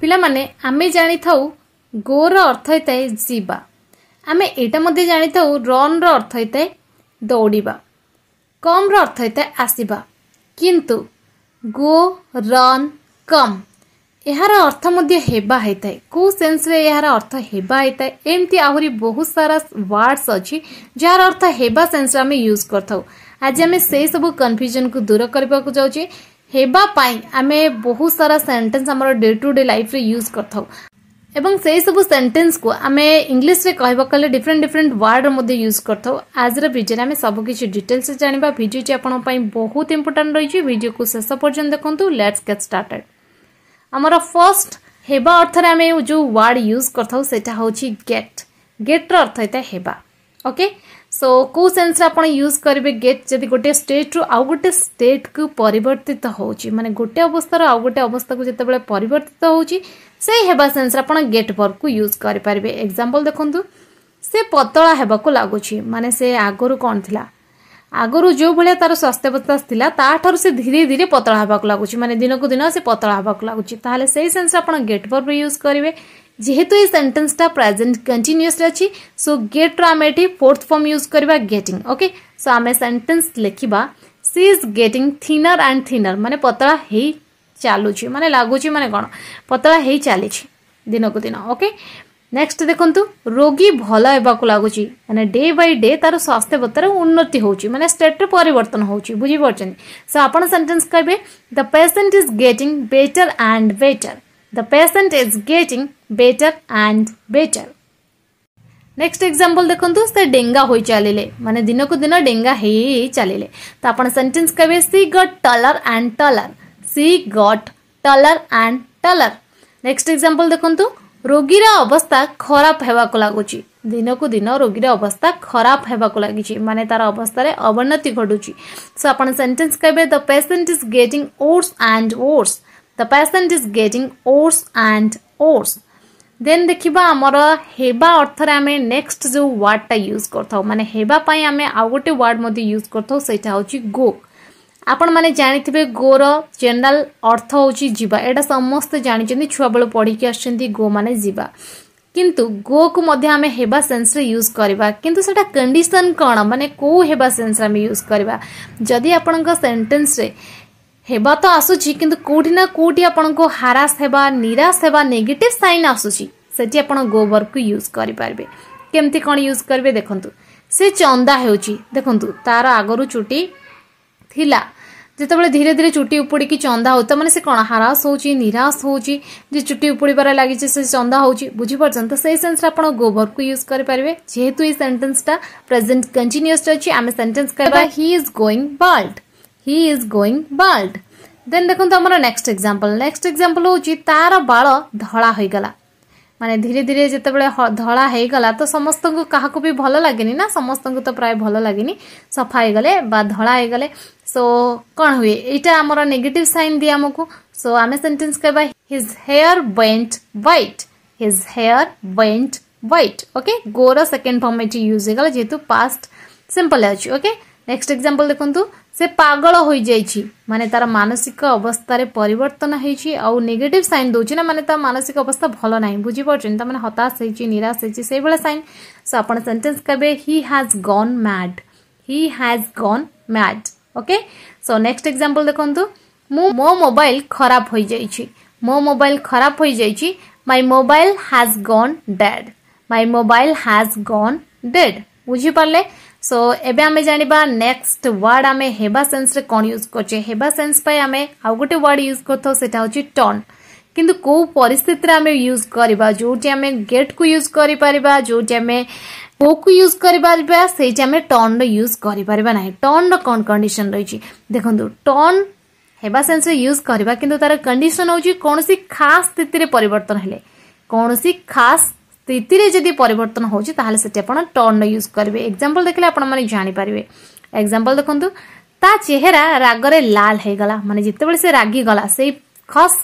ପିଲାମାନେ ଆମେ ଜାଣିଥାଉ ଗୋର ଅର୍ଥ ହୋଇଥାଏ ଯିବା ଆମେ ଏଇଟା ମଧ୍ୟ ଜାଣିଥାଉ ରନ୍ର ଅର୍ଥ ହୋଇଥାଏ ଦୌଡ଼ିବା କମ୍ର ଅର୍ଥ ହୋଇଥାଏ ଆସିବା କିନ୍ତୁ ଗୋ ରନ୍ କମ୍ ଏହାର ଅର୍ଥ ମଧ୍ୟ ହେବା ହୋଇଥାଏ କେଉଁ ସେନ୍ସରେ ଏହାର ଅର୍ଥ ହେବା ହୋଇଥାଏ ଏମିତି ଆହୁରି ବହୁତ ସାରା ୱାର୍ଡ଼ସ୍ ଅଛି ଯାହାର ଅର୍ଥ ହେବା ସେନ୍ସରେ ଆମେ ୟୁଜ୍ କରିଥାଉ ଆଜି ଆମେ ସେହିସବୁ କନଫ୍ୟୁଜନ୍କୁ ଦୂର କରିବାକୁ ଯାଉଛେ ହେବା ପାଇଁ ଆମେ ବହୁତ ସାରା ସେଣ୍ଟେନ୍ସ ଆମର ଡେ ଟୁ ଡେ ଲାଇଫ୍ରେ ୟୁଜ୍ କରିଥାଉ ଏବଂ ସେହିସବୁ ସେଣ୍ଟେନ୍ସକୁ ଆମେ ଇଂଲିଶରେ କହିବାକୁ ଗଲେ ଡିଫରେଣ୍ଟ ଡିଫରେଣ୍ଟ ୱାର୍ଡ଼ର ମଧ୍ୟ ୟୁଜ୍ କରିଥାଉ ଆଜିର ଭିଡ଼ିଓରେ ଆମେ ସବୁକିଛି ଡିଟେଲ୍ସରେ ଜାଣିବା ଭିଡ଼ିଓଟି ଆପଣଙ୍କ ପାଇଁ ବହୁତ ଇମ୍ପୋର୍ଟାଣ୍ଟ ରହିଛି ଭିଡ଼ିଓକୁ ଶେଷ ପର୍ଯ୍ୟନ୍ତ ଦେଖନ୍ତୁ ଲେଟ୍ସ ଗେଟ୍ ଷ୍ଟାର୍ଟେଡ୍ ଆମର ଫର୍ଷ୍ଟ ହେବା ଅର୍ଥରେ ଆମେ ଯେଉଁ ୱାର୍ଡ଼ ୟୁଜ୍ କରିଥାଉ ସେଇଟା ହେଉଛି ଗେଟ୍ ଗେଟ୍ର ଅର୍ଥ ହେଇଥାଏ ହେବା ଓକେ সো কেউ সেন্সরে আপনার ইউজ করবে গেট যদি গোটে স্টেট্রু আউ গোটে স্টেট্কু পরিবর্তিত হচ্ছে মানে গোটে অবস্থার আউ গোটে অবস্থাকে যেতবে পরিবর্তিত হচ্ছে সেই হওয়া সেন্সরে আপনার গেট বর্বকু ইউজ করে পারবে এক্সাম্পল দেখুন সে পতলা হওয়া লাগুছি মানে সে আগর কণ লা আগর যেভাবে তার স্বাস্থ্যবতা লা তাঠার সে ধীরে ধীরে পতলা হওয়া লাগুছি মানে দিনকু দিন সে পতলা হওয়া লাগুছি তাহলে সেই সেন্সরে আপনার গেট বর্ব ইউজ করবে যেহেতু এই সেন্টেন্সটা প্রেজেন্ট কন্টিনিউসলি অছি সো গেট্র আমি এটি ফোর্থ ফর্ম ইউজ করা গেটিং ওকে সো আমি সেন্টেন্স লেখিবা she is getting thinner and thinner মানে পতলা হয়ে চালুছি মানে লাগুছি মানে কোণ পতলা হয়ে চালিছি দিনকু দিন ওকে নেক্সট দেখন্তু রোগী ভাল হওয়া লাগুছি মানে ডে বাই ডে তার স্বাস্থ্যবতার উন্নতি হচ্ছে মানে স্টেট্রে পরিবর্তন হচ্ছে বুঝিপারছেন সো আপনার সেন্টেন্স কে the patient is getting better and better the patient is getting better and better next example देखु से डेंगा हो चलिए मानने दिन को दिन डेगा हो चलिए तो आप सेन्टेन्स कहे she got taller and taller she got taller and taller next example देखु रोगीर अवस्था खराब होगा लगुच दिन कु दिन रोगी अवस्था खराब होगा लगी मानते तार अवस्था अवनति घटू सो आप सेन्टेन्स कहे the patient is getting worse and worse the patient is getting worse and worse then देखा आमर हेबा अर्थर आम नेक्स्ट जो वार्डटा यूज कर मानने आम आउ गोटे वार्ड यूज कर गो आपण मैंने जानी गोर जेनेल अर्थ हूँ जीवा यहाँ समस्ते जानते छुआ बेलू पढ़ी आसो मैंने जीवा किंतु गो को आम हेबा सेन्स यूज करवा किंतु कंडीशन कौन मानने कौ हेबा सेन्स यूज करवा जदि आपण सेन्टेन्स हेबा तो आसुची किंतु कोठीना कोठी आपन को हरास हेबा निराश हेबा नेगेटिव साइन आसुची सेठी आपन गोबर को यूज करि परबे केमती कोन यूज करबे देखंतु से चंदा हेउची देखंतु तार आगरु चुटी थिला जिते बड़े धीरे धीरे चुट्टी उपड़ी की चंदा हो तो मैंने से कौन हरास हो निराश हो चुटी उपड़ी पर लगे से चंदा हो बुझीपन तो सही सेन्स आप गोबर को यूज करेंगे जेहेतु ये सेन्टेन्सटा प्रेजेन्ट कंटिन्यूस अच्छी आम सेन्टेन्स कर he is going bald he is going bald then देखो आम नेक्स्ट एग्जांपल नेक्स्ट एग्जांपल हूँ तार बाल धला होगा माने धीरे धीरे जिते बड़े धला होगा तो समस्त क्या भी भल लगे ना समस्त को तो प्राय भल लगे सफा हो गले धला हो गले सो कौन हुए यहाँ आम नेगेट सैन दिए आमको सो आम सेन्टेन्स कह his hair went white his hair went white okay गोर सेकेंड फर्म ये यूज होगा जेहतु पास्ट सिंपल अच्छे ओके नेक्स्ट एग्जांपल एक्जामपल ସେ ପାଗଳ ହୋଇଯାଇଛି ମାନେ ତାର ମାନସିକ ଅବସ୍ଥାରେ ପରିବର୍ତ୍ତନ ହେଇଛି ଆଉ ନେଗେଟିଭ ସାଇନ୍ ଦେଉଛି ନା ମାନେ ତା ମାନସିକ ଅବସ୍ଥା ଭଲ ନାହିଁ ବୁଝିପାରୁଛନ୍ତି ତାମାନେ ହତାଶ ହେଇଛି ନିରାଶ ହେଇଛି ସେଇଭଳିଆ ସାଇନ୍ ସୋ ଆପଣ ସେଣ୍ଟେନ୍ସ କହିବେ he has gone mad he has gone mad okay so next example ଦେଖନ୍ତୁ ମୁଁ ମୋ ମୋବାଇଲ ଖରାପ ହୋଇଯାଇଛି ମୋ ମୋବାଇଲ ଖରାପ ହୋଇଯାଇଛି my mobile has gone dead my mobile has gone dead ବୁଝିପାରିଲେ সো এবে আমি জানিবা নেক্সট ওয়ার্ড আমি হেবা সেন্সরে কোন ইউজ করছে হেবা সেন্স পাই আমি আউ গোটে ওয়ার্ড ইউজ করথাও সেটা হচ্ছে টর্ন কিন্তু কেউ পরিস্থিতিরে আমি ইউজ করিবা যোটি আমি গেট কু ইউজ করিপারিবা যোটি আমি কো কু ইউজ করিপারিবা সেইটি আমি টর্নর ইউজ করিপারিবা না টর্নর কোন কন্ডিশন রয়েছে দেখন্তু টর্ন ହେବା ସେନ୍ସରେ ୟୁଜ୍ କରିବା କିନ୍ତୁ ତାର କଣ୍ଡିସନ୍ ହେଉଛି କୌଣସି ଖାସ୍ ସ୍ଥିତିରେ ପରିବର୍ତ୍ତନ ହେଲେ କୌଣସି ଖାସ୍ ତ ଏଥିରେ ଯଦି ପରିବର୍ତ୍ତନ ହେଉଛି ତାହେଲେ ସେଠି ଆପଣ ଟର୍ଣ୍ଣ ୟୁଜ୍ କରିବେ ଏକ୍ଜାମ୍ପଲ୍ ଦେଖିଲେ ଆପଣମାନେ ଜାଣିପାରିବେ ଏକ୍ଜାମ୍ପଲ୍ ଦେଖନ୍ତୁ ତା ଚେହେରା ରାଗରେ ଲାଲ ହେଇଗଲା ମାନେ ଯେତେବେଳେ ସେ ରାଗିଗଲା ସେଇ ଖସ୍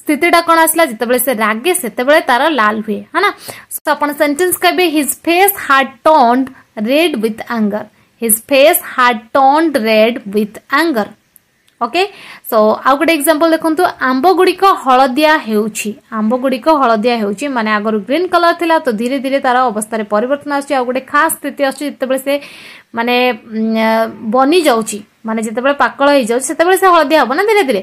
ସ୍ଥିତିଟା କ'ଣ ଆସିଲା ଯେତେବେଳେ ସେ ରାଗେ ସେତେବେଳେ ତାର ଲାଲ ହୁଏ ହଁ ନା ସୋ ଆପଣ ସେଣ୍ଟେନ୍ସ କହିବେ his face had turn red with anger his face had turn red with anger okay so ଆଉ ଗୋଟେ ଏକ୍ଜାମ୍ପଲ୍ ଦେଖନ୍ତୁ ଆମ୍ବ ଗୁଡ଼ିକ ହଳଦିଆ ହେଉଛି ଆମ୍ବ ଗୁଡ଼ିକ ହଳଦିଆ ହେଉଛି ମାନେ ଆଗରୁ ଗ୍ରୀନ୍ କଲର୍ ଥିଲା ତ ଧୀରେ ଧୀରେ ତାର ଅବସ୍ଥାରେ ପରିବର୍ତ୍ତନ ଆସୁଛି ଆଉ ଗୋଟେ ଖାସ୍ ସ୍ଥିତି ଆସୁଛି ଯେତେବେଳେ ସେ ମାନେ ବନିଯାଉଛି ମାନେ ଯେତେବେଳେ ପାକଳ ହେଇଯାଉଛି ସେତେବେଳେ ସେ ହଳଦିଆ ହେବ ନା ଧୀରେ ଧୀରେ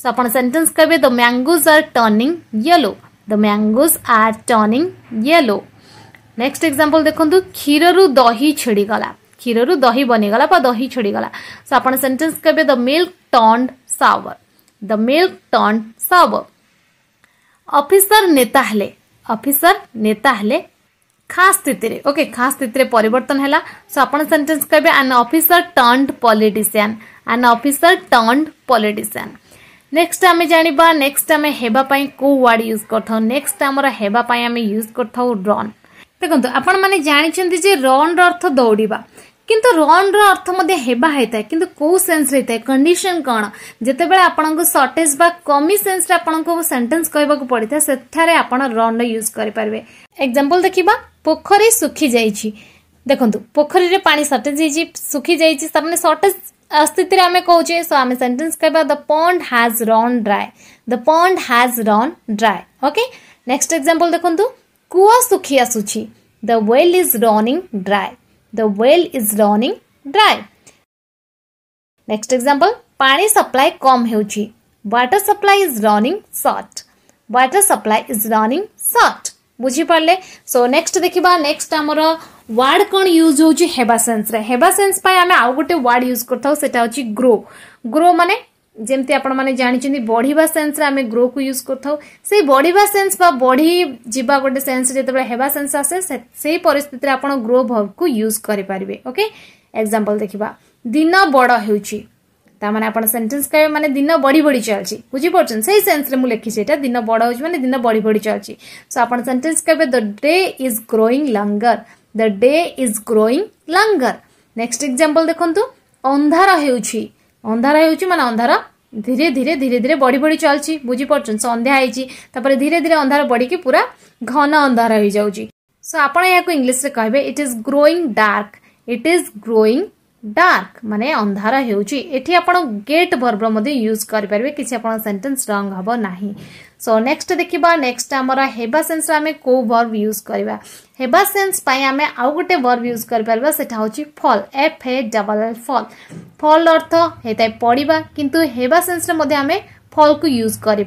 ସୋ ଆପଣ ସେଣ୍ଟେନ୍ସ କହିବେ the mangoes are turning yellow the mangoes are turning yellow next example ଦେଖନ୍ତୁ କ୍ଷୀରରୁ ଦହି ଛିଡ଼ିଗଲା क्षीर रु दही बनीगला दही छिड़गला सो आप सेन्टेन्स कहते milk turn sour the milk turn sour officer नेता हेले अफिसर नेता हेले खास स्थित ओके खास स्थित परिवर्तन है सो आप सेन्टेन्स कहते an officer turn politician an officer turn politician next आम जानवा नेक्स्ट आम होगापी कौ वार्ड यूज कर नेक्स्ट आम होगापी आम यूज कर रन देखो आपण मैंने जानते रन रर्थ दौड़ा किंतु रन रर्थ है कि कौ से कंडीशन कौन सर्टेज बा कमी सेन्स सेन्टेन्स कहवाक पड़ता है से रन रूज करेंगे एक्जामपल देखा पोखर सुखी जा देखो पोखरी पा सर्टेज सुखी जाने सर्टेज स्थित कौचे सो आम सेन्टेन्स कह पंड has run dry the pond has run dry okay next example देखु कू सुखी आसुच्छी the well is running dry The well is running dry. Next example. પાણી સપ્લાય કમ ହେଉଛି water supply is running short water supply is running short ବୁଝିପାରିଲେ so next ଦେଖିବା next ଆମର ୱାର୍ଡ କ'ଣ ୟୁଜ୍ ହେଉଛି ହେବା ସେନ୍ସରେ ହେବା ସେନ୍ସ ପାଇଁ ଆମେ ଆଉ ଗୋଟେ ୱାର୍ଡ ୟୁଜ୍ କରିଥାଉ ସେଟା ହେଉଛି ଯେମିତି ଆପଣମାନେ ଜାଣିଛନ୍ତି ବଢ଼ିବା ସେନ୍ସରେ ଆମେ ଗ୍ରୋକୁ ୟୁଜ୍ କରିଥାଉ ସେଇ ବଢ଼ିବା ସେନ୍ସ ବା ବଢ଼ିଯିବା ଗୋଟେ ସେନ୍ସ ଯେତେବେଳେ ହେବା ସେନ୍ସ ଆସେ ସେଇ ପରିସ୍ଥିତିରେ ଆପଣ ଗ୍ରୋ ଭର୍ବକୁ ୟୁଜ୍ କରିପାରିବେ ଓକେ ଏକ୍ଜାମ୍ପଲ୍ ଦେଖିବା ଦିନ ବଡ଼ ହେଉଛି ତାମାନେ ଆପଣ ସେଣ୍ଟେନ୍ସ କହିବେ ମାନେ ଦିନ ବଢ଼ି ବଢ଼ି ଚାଲିଛି ବୁଝିପାରୁଛନ୍ତି ସେଇ ସେନ୍ସରେ ମୁଁ ଲେଖିଛି ଏଇଟା ଦିନ ବଡ଼ ହେଉଛି ମାନେ ଦିନ ବଢ଼ି ବଢ଼ି ଚାଲିଛି ସୋ ଆପଣ ସେଣ୍ଟେନ୍ସ କହିବେ the day is growing longer the day is growing longer next example ଦେଖନ୍ତୁ ଅନ୍ଧାର ହେଉଛି ଅନ୍ଧାର ହେଉଛି ମାନେ ଅନ୍ଧାର ଧୀରେ ଧୀରେ ଧୀରେ ଧୀରେ ବଢ଼ି ବଢ଼ି ଚାଲିଛି ବୁଝିପାରୁଛନ୍ତି ସନ୍ଧ୍ୟା ହେଇଛି ତାପରେ ଧୀରେ ଧୀରେ ଅନ୍ଧାର ବଢ଼ିକି ପୁରା ଘନ ଅନ୍ଧାର ହେଇଯାଉଛି ସୋ ଆପଣ ଏହାକୁ ଇଂଲିଶରେ କହିବେ it is growing dark it is growing dark माने अंधार होती आप गेट बर्ब यूज करेंगे किसी आप सेटेन्स रंग हम ना सो नेक्ट देखा नेक्स्ट आम सेन्स में को वर्ब यूज करवा हेबा सेन्स आम आउ गए वर्ब यूज कर फल एफ ए डबल एल फल फल अर्थ होता है पढ़वा कितु हेबा सेन्स में फल को यूज कर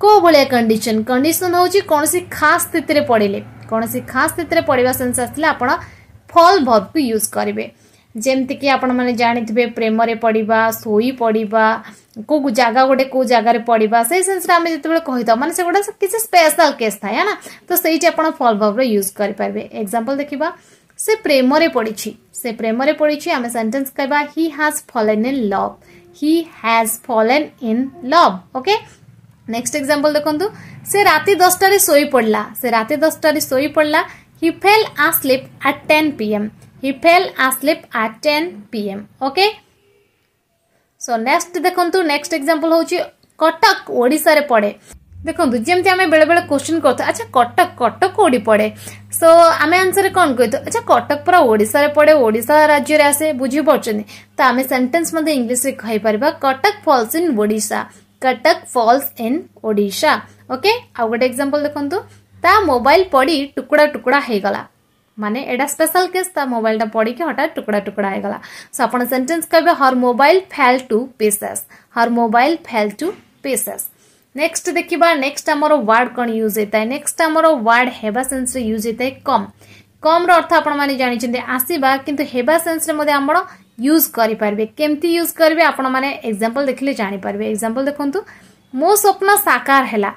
को भाया कंडीशन कंडीशन हूँ कौन सी खास स्थित पड़े कौन सी खास स्थित पढ़ा सेन्स आसा फल भर्व को यूज करेंगे जमती कि आपण मैंने जानते प्रेम पड़ा शोपड़ा कौ जगह गोटे कौ जगार पड़ा से सेन्स जो कही था मैंने किसी स्पेशल केस था है ना तो से फल भाव यूज करेंगे एग्जाम्पल देखा से प्रेम पड़ी से प्रेम पड़ी आम सेन्टेन्स कह हि हाज फल इन love he has fallen in love okay next example देखो से राति दसटा शोपड़ा से राति दसटा शोपड़ा he fell asleep at ten p m he fell asleep at 10 pm okay so next দেখন্তু নেক্সট এক্সাম্পল হচ্ছে কটক ওড়িশারে পড়ে দেখুন যেমতি আমি বেড়ে বেড়ে কোশ্চিন করতো আচ্ছা কটক কটক ওড়ি পড়ে সো আমি আনসারে কন কইতো আচ্ছা কটক পুরা ওড়িশারে পড়ে ওড়িশা রাজ্যের আসে বুঝি পড়ছেন তো আমি সেন্টেন্স মধ্যে ইংলিশে কইপারিবা Cuttack falls in Odisha Cuttack falls in Odisha okay আউ গোটে এক্সাম্পল দেখুন তা মোবাইল পড়ি টুকুড়া টুকুড়া হয়ে গলা माने एडा स्पेशल केस ता मोबाइल टा पड़ी के हटा टुकड़ा टुकड़ा आ गला सो अपन सेंटेंस कहबे her mobile fell to pieces her mobile fell to pieces next देखिबा नेक्स्ट हमरो वर्ड कोन यूज है नेक्स्ट हमरो वर्ड हेबा सेंस रे यूज है कम कम रो अर्थ अपन माने जानि छथि आसीबा किंतु हेबा सेंस रे मदे हमरो यूज करि परबे केमती यूज करबे अपन माने एग्जांपल देखले जानि परबे एग्जांपल देखंतु मो स्वप्न साकार हैला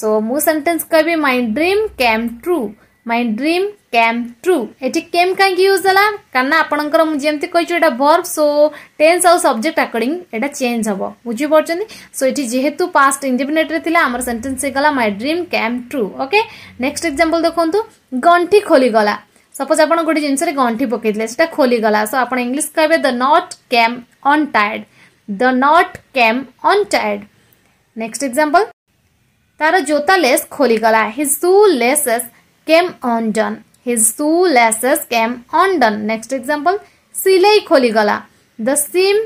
सो मो सेंटेंस कहबे my dream came true my dream came true ଏଠି କେମ୍ କାହିଁକି ୟୁଜ୍ ହେଲା କାରଣ ଆପଣଙ୍କର ମୁଁ ଯେମିତି କହିଛି ଏଇଟା ଭର୍ବ ସୋ ଟେନ୍ସ ଆଉ ସବଜେକ୍ଟ ଆକର୍ଡିଂ ଏଇଟା ଚେଞ୍ଜ ହେବ ବୁଝିପାରୁଛନ୍ତି ସୋ ଏଠି ଯେହେତୁ ପାଷ୍ଟ ଇଣ୍ଡିପେଣ୍ଡେଣ୍ଟରେ ଥିଲା ଆମର ସେଣ୍ଟେନ୍ସ ହେଇଗଲା my dream came true okay next example ଦେଖନ୍ତୁ ଗଣ୍ଠି ଖୋଲିଗଲା ସପୋଜ୍ ଆପଣ ଗୋଟେ ଜିନିଷରେ ଗଣ୍ଠି ପକାଇଥିଲେ ସେଟା ଖୋଲିଗଲା ସୋ ଆପଣ ଇଂଲିଶ କହିବେ the knot came untied the knot came untied next example ତାର ଜୋତା ଲେସ୍ ଖୋଲିଗଲା his shoe laces came undone his shoe laces came undone next example सिलाई खोली गला the seam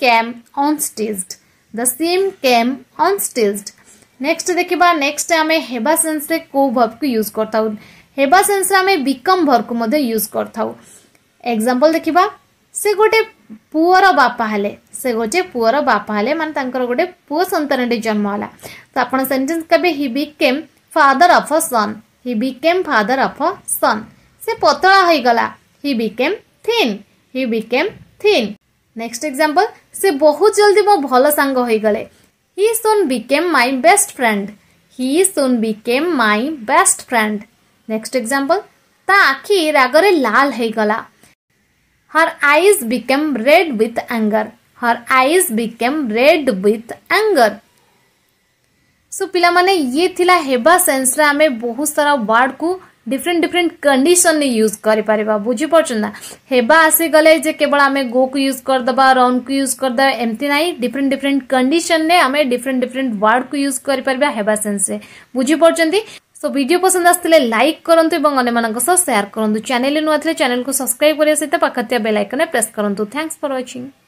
came unstitched the seam came unstitched next देखिबा next आमे हेबा sense रे को वर्ब को यूज करथाउ हेबा सेंस रे आमे बिकम वर्ब को मधे यूज करथाउ एग्जांपल देखिबा से गोटे पुअर बापा हले से गोटे पुअर बापा हले मान तांकर गोटे पुअ संतान रे जन्म होला तो आपण सेंटेंस कबे he became father of a son he became father of a सन् से पतला हो गला हि बिकेम थीन हि बिकेम थीन नेक्स्ट एग्जांपल से बहुत जल्दी मो भल सांग हो गले he soon became my best friend he soon became my best friend next example ता आखि रागरे लाल हो गला her eyes became red with anger her eyes became red with anger so so, पाने ये थिला हेबा सेन्स आमे बहुत सारा वार्ड को डिफरेंट डिफरेंट कंडीशन ने यूज कर बुझीपा हेबा आसीगले केवल आम गो को यूज करदे रन को यूज करदे एमती ना डिफरेंट डिफरेंट कंडीशन ने आम डिफरेन्ट डिफरेन्ट वार्ड को यूज करवा सेन्स बुझीपार सो भिड पसंद आसते लाइक करूँ और सह सेयार करूँ चेल नुआ चेल को सब्सक्राइब करने सहित पाखिया बेल आइकन प्रेस करूँ थैंक्स फर व्वाचिंग